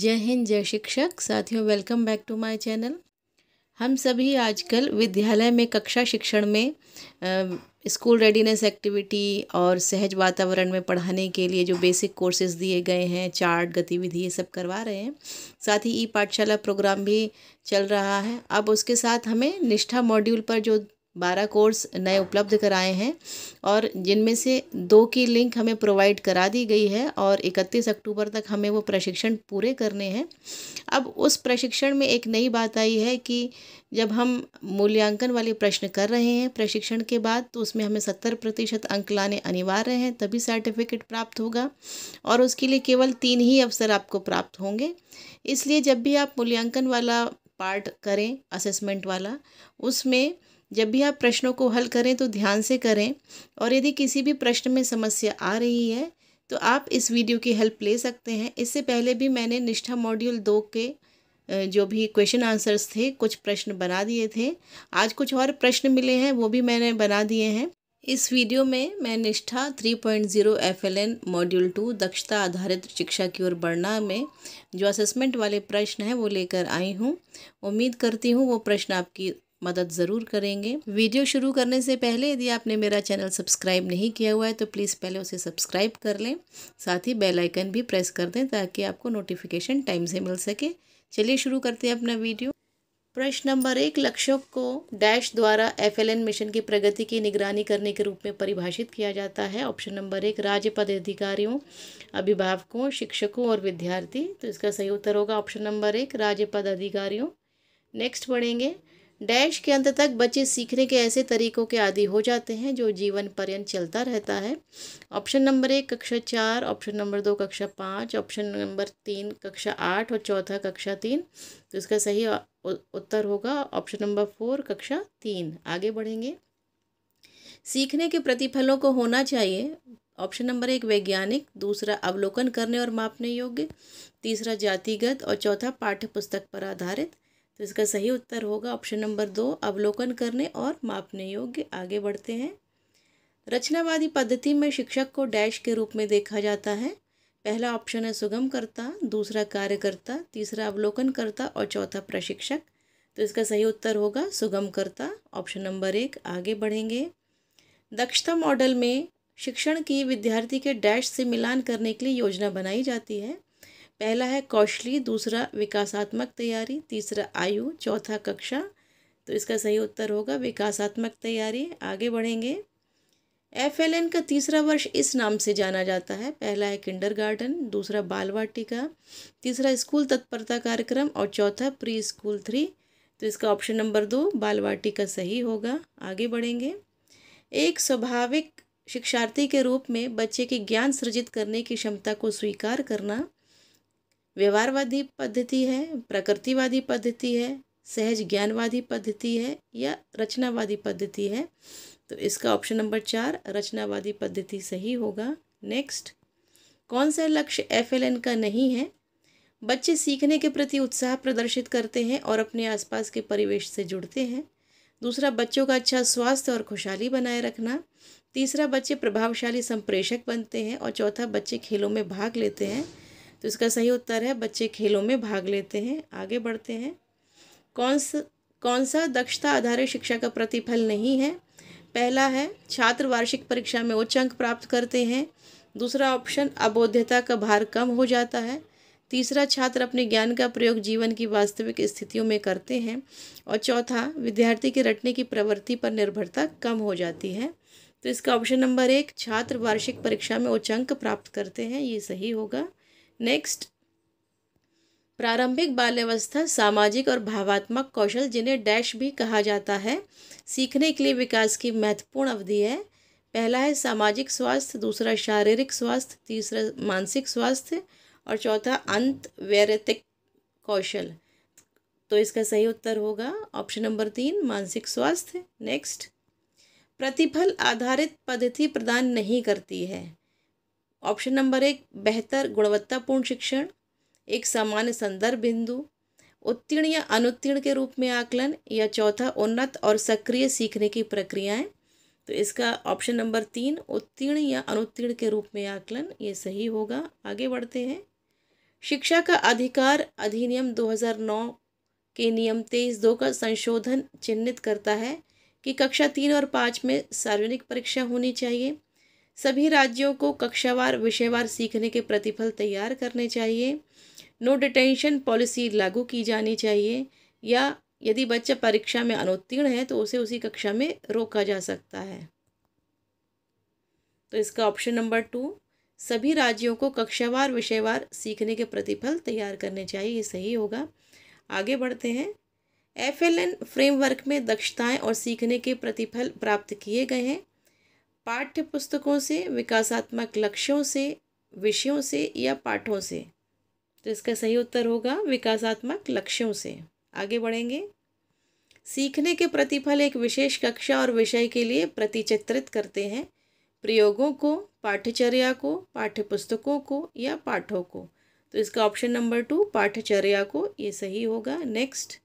जय हिंद जय शिक्षक साथियों welcome back to my channel हम सभी आजकल विद्यालय में कक्षा शिक्षण में स्कूल रेडीनेस एक्टिविटी और सहज वातावरण में पढ़ाने के लिए जो बेसिक कोर्सेज दिए गए हैं चार्ट गतिविधि ये सब करवा रहे हैं साथ ही ई पाठशाला प्रोग्राम भी चल रहा है अब उसके साथ हमें निष्ठा मॉड्यूल पर जो बारह कोर्स नए उपलब्ध कराए हैं और जिनमें से दो की लिंक हमें प्रोवाइड करा दी गई है और इकतीस अक्टूबर तक हमें वो प्रशिक्षण पूरे करने हैं अब उस प्रशिक्षण में एक नई बात आई है कि जब हम मूल्यांकन वाले प्रश्न कर रहे हैं प्रशिक्षण के बाद तो उसमें हमें सत्तर प्रतिशत अंक लाने अनिवार्य हैं तभी सर्टिफिकेट प्राप्त होगा और उसके लिए केवल तीन ही अवसर आपको प्राप्त होंगे इसलिए जब भी आप मूल्यांकन वाला पार्ट करें असेसमेंट वाला उसमें जब भी आप प्रश्नों को हल करें तो ध्यान से करें और यदि किसी भी प्रश्न में समस्या आ रही है तो आप इस वीडियो की हेल्प ले सकते हैं इससे पहले भी मैंने निष्ठा मॉड्यूल दो के जो भी क्वेश्चन आंसर्स थे कुछ प्रश्न बना दिए थे आज कुछ और प्रश्न मिले हैं वो भी मैंने बना दिए हैं इस वीडियो में मैं निष्ठा 3.0 एफएलएन मॉड्यूल टू दक्षता आधारित शिक्षा की ओर बढ़ना में जो असेसमेंट वाले प्रश्न हैं वो लेकर आई हूँ उम्मीद करती हूँ वो प्रश्न आपकी मदद ज़रूर करेंगे वीडियो शुरू करने से पहले यदि आपने मेरा चैनल सब्सक्राइब नहीं किया हुआ है तो प्लीज़ पहले उसे सब्सक्राइब कर लें साथ ही बेल आइकन भी प्रेस कर दें ताकि आपको नोटिफिकेशन टाइम से मिल सके चलिए शुरू करते हैं अपना वीडियो प्रश्न नंबर एक लक्ष्यों को डैश द्वारा एफ मिशन की प्रगति की निगरानी करने के रूप में परिभाषित किया जाता है ऑप्शन नंबर एक राज्य पदाधिकारियों अभिभावकों शिक्षकों और विद्यार्थी तो इसका सही उत्तर होगा ऑप्शन नंबर एक राज्य पदाधिकारियों नेक्स्ट पढ़ेंगे डैश के अंत तक बच्चे सीखने के ऐसे तरीकों के आदि हो जाते हैं जो जीवन पर्यंत चलता रहता है ऑप्शन नंबर एक कक्षा चार ऑप्शन नंबर दो कक्षा पाँच ऑप्शन नंबर तीन कक्षा आठ और चौथा कक्षा तीन तो इसका सही उत्तर होगा ऑप्शन नंबर फोर कक्षा तीन आगे बढ़ेंगे सीखने के प्रतिफलों को होना चाहिए ऑप्शन नंबर एक वैज्ञानिक दूसरा अवलोकन करने और मापने योग्य तीसरा जातिगत और चौथा पाठ्य पुस्तक पर आधारित तो इसका सही उत्तर होगा ऑप्शन नंबर दो अवलोकन करने और मापने योग्य आगे बढ़ते हैं रचनावादी पद्धति में शिक्षक को डैश के रूप में देखा जाता है पहला ऑप्शन है सुगम करता दूसरा कार्यकर्ता तीसरा अवलोकन करता और चौथा प्रशिक्षक तो इसका सही उत्तर होगा सुगम करता ऑप्शन नंबर एक आगे बढ़ेंगे दक्षता मॉडल में शिक्षण की विद्यार्थी के डैश से मिलान करने के लिए योजना बनाई जाती है पहला है कौशली दूसरा विकासात्मक तैयारी तीसरा आयु चौथा कक्षा तो इसका सही उत्तर होगा विकासात्मक तैयारी आगे बढ़ेंगे एफ एल एन का तीसरा वर्ष इस नाम से जाना जाता है पहला है किंडर गार्डन दूसरा बाल वाटिका तीसरा स्कूल तत्परता कार्यक्रम और चौथा प्री स्कूल थ्री तो इसका ऑप्शन नंबर दो बाल वाटिका सही होगा आगे बढ़ेंगे एक स्वाभाविक शिक्षार्थी के रूप में बच्चे की ज्ञान सृजित करने की क्षमता को स्वीकार करना व्यवहारवादी पद्धति है प्रकृतिवादी पद्धति है सहज ज्ञानवादी पद्धति है या रचनावादी पद्धति है तो इसका ऑप्शन नंबर चार रचनावादी पद्धति सही होगा नेक्स्ट कौन सा लक्ष्य एफ का नहीं है बच्चे सीखने के प्रति उत्साह प्रदर्शित करते हैं और अपने आसपास के परिवेश से जुड़ते हैं दूसरा बच्चों का अच्छा स्वास्थ्य और खुशहाली बनाए रखना तीसरा बच्चे प्रभावशाली संप्रेषक बनते हैं और चौथा बच्चे खेलों में भाग लेते हैं तो इसका सही उत्तर है बच्चे खेलों में भाग लेते हैं आगे बढ़ते हैं कौन सा कौन सा दक्षता आधारित शिक्षा का प्रतिफल नहीं है पहला है छात्र वार्षिक परीक्षा में उच्च अंक प्राप्त करते हैं दूसरा ऑप्शन अबोध्यता का भार कम हो जाता है तीसरा छात्र अपने ज्ञान का प्रयोग जीवन की वास्तविक स्थितियों में करते हैं और चौथा विद्यार्थी के रटने की प्रवृत्ति पर निर्भरता कम हो जाती है तो इसका ऑप्शन नंबर एक छात्र वार्षिक परीक्षा में उच्च अंक प्राप्त करते हैं ये सही होगा नेक्स्ट प्रारंभिक बाल्यावस्था सामाजिक और भावात्मक कौशल जिन्हें डैश भी कहा जाता है सीखने के लिए विकास की महत्वपूर्ण अवधि है पहला है सामाजिक स्वास्थ्य दूसरा शारीरिक स्वास्थ्य तीसरा मानसिक स्वास्थ्य और चौथा अंत वैरतिक कौशल तो इसका सही उत्तर होगा ऑप्शन नंबर तीन मानसिक स्वास्थ्य नेक्स्ट प्रतिफल आधारित पद्धति प्रदान नहीं करती है ऑप्शन नंबर एक बेहतर गुणवत्तापूर्ण शिक्षण एक सामान्य संदर्भ बिंदु उत्तीर्ण या अनुत्तीर्ण के रूप में आकलन या चौथा उन्नत और सक्रिय सीखने की प्रक्रियाएं तो इसका ऑप्शन नंबर तीन उत्तीर्ण या अनुत्तीर्ण के रूप में आकलन ये सही होगा आगे बढ़ते हैं शिक्षा का अधिकार अधिनियम 2009 के नियम तेईस दो का संशोधन चिन्हित करता है कि कक्षा तीन और पाँच में सार्वजनिक परीक्षा होनी चाहिए सभी राज्यों को कक्षावार विषयवार सीखने के प्रतिफल तैयार करने चाहिए नो डिटेंशन पॉलिसी लागू की जानी चाहिए या यदि बच्चा परीक्षा में अनुत्तीर्ण है तो उसे उसी कक्षा में रोका जा सकता है तो इसका ऑप्शन नंबर टू सभी राज्यों को कक्षावार विषयवार सीखने के प्रतिफल तैयार करने चाहिए ये सही होगा आगे बढ़ते हैं एफ एल एन फ्रेमवर्क में दक्षताएं और सीखने के प्रतिफल प्राप्त किए गए हैं पाठ्य पुस्तकों से विकासात्मक लक्ष्यों से विषयों से या पाठों से तो इसका सही उत्तर होगा विकासात्मक लक्ष्यों से आगे बढ़ेंगे सीखने के प्रतिफल एक विशेष कक्षा और विषय के लिए प्रतिचित्रित करते हैं प्रयोगों को पाठ्यचर्या को पाठ्यपुस्तकों को या पाठों को तो इसका ऑप्शन नंबर टू पाठ्यचर्या को ये सही होगा नेक्स्ट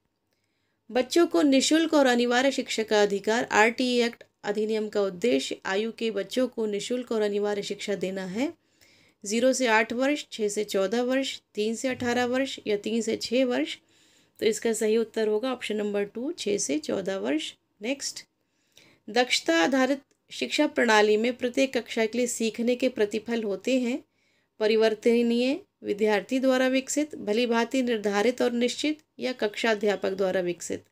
बच्चों को निशुल्क और अनिवार्य शिक्षा का अधिकार आर एक्ट अधिनियम का उद्देश्य आयु के बच्चों को निशुल्क और अनिवार्य शिक्षा देना है ज़ीरो से आठ वर्ष छः से चौदह वर्ष तीन से अठारह वर्ष या तीन से छः वर्ष तो इसका सही उत्तर होगा ऑप्शन नंबर टू छः से चौदह वर्ष नेक्स्ट दक्षता आधारित शिक्षा प्रणाली में प्रत्येक कक्षा के लिए सीखने के प्रतिफल होते हैं परिवर्तनीय विद्यार्थी द्वारा विकसित भली भांति निर्धारित और निश्चित या कक्षा अध्यापक द्वारा विकसित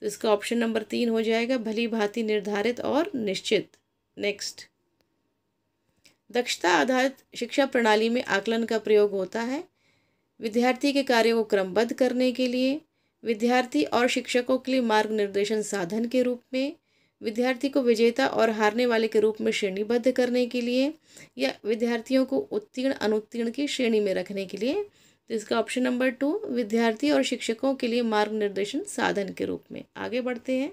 तो इसका ऑप्शन नंबर तीन हो जाएगा भली भांति निर्धारित और निश्चित नेक्स्ट दक्षता आधारित शिक्षा प्रणाली में आकलन का प्रयोग होता है विद्यार्थी के कार्यों को क्रमबद्ध करने के लिए विद्यार्थी और शिक्षकों के लिए मार्ग निर्देशन साधन के रूप में विद्यार्थी को विजेता और हारने वाले के रूप में श्रेणीबद्ध करने के लिए या विद्यार्थियों को उत्तीर्ण अनुत्तीर्ण की श्रेणी में रखने के लिए तो इसका ऑप्शन नंबर टू विद्यार्थी और शिक्षकों के लिए मार्ग निर्देशन साधन के रूप में आगे बढ़ते हैं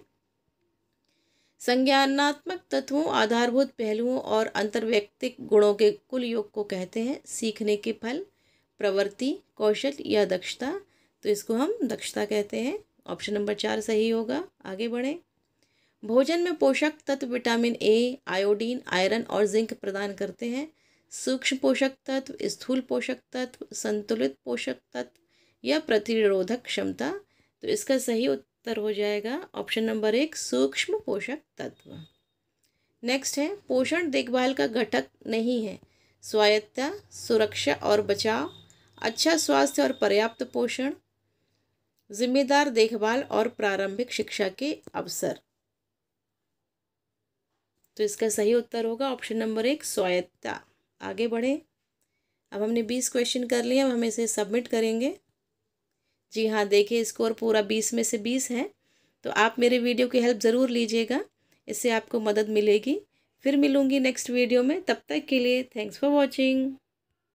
संज्ञानात्मक तत्वों आधारभूत पहलुओं और अंतर्व्यक्तिक गुणों के कुल योग को कहते हैं सीखने के फल प्रवृत्ति कौशल या दक्षता तो इसको हम दक्षता कहते हैं ऑप्शन नंबर चार सही होगा आगे बढ़ें भोजन में पोषक तत्व विटामिन ए आयोडीन आयरन और जिंक प्रदान करते हैं सूक्ष्म पोषक तत्व स्थूल पोषक तत्व संतुलित पोषक तत्व या प्रतिरोधक क्षमता तो इसका सही उत्तर हो जाएगा ऑप्शन नंबर एक सूक्ष्म पोषक तत्व नेक्स्ट है पोषण देखभाल का घटक नहीं है स्वायत्ता सुरक्षा और बचाव अच्छा स्वास्थ्य और पर्याप्त पोषण जिम्मेदार देखभाल और प्रारंभिक शिक्षा के अवसर तो इसका सही उत्तर होगा ऑप्शन नंबर एक स्वायत्ता आगे बढ़े अब हमने बीस क्वेश्चन कर लिए अब हम इसे सबमिट करेंगे जी हाँ देखिए स्कोर पूरा बीस में से बीस है तो आप मेरे वीडियो की हेल्प ज़रूर लीजिएगा इससे आपको मदद मिलेगी फिर मिलूँगी नेक्स्ट वीडियो में तब तक के लिए थैंक्स फॉर वॉचिंग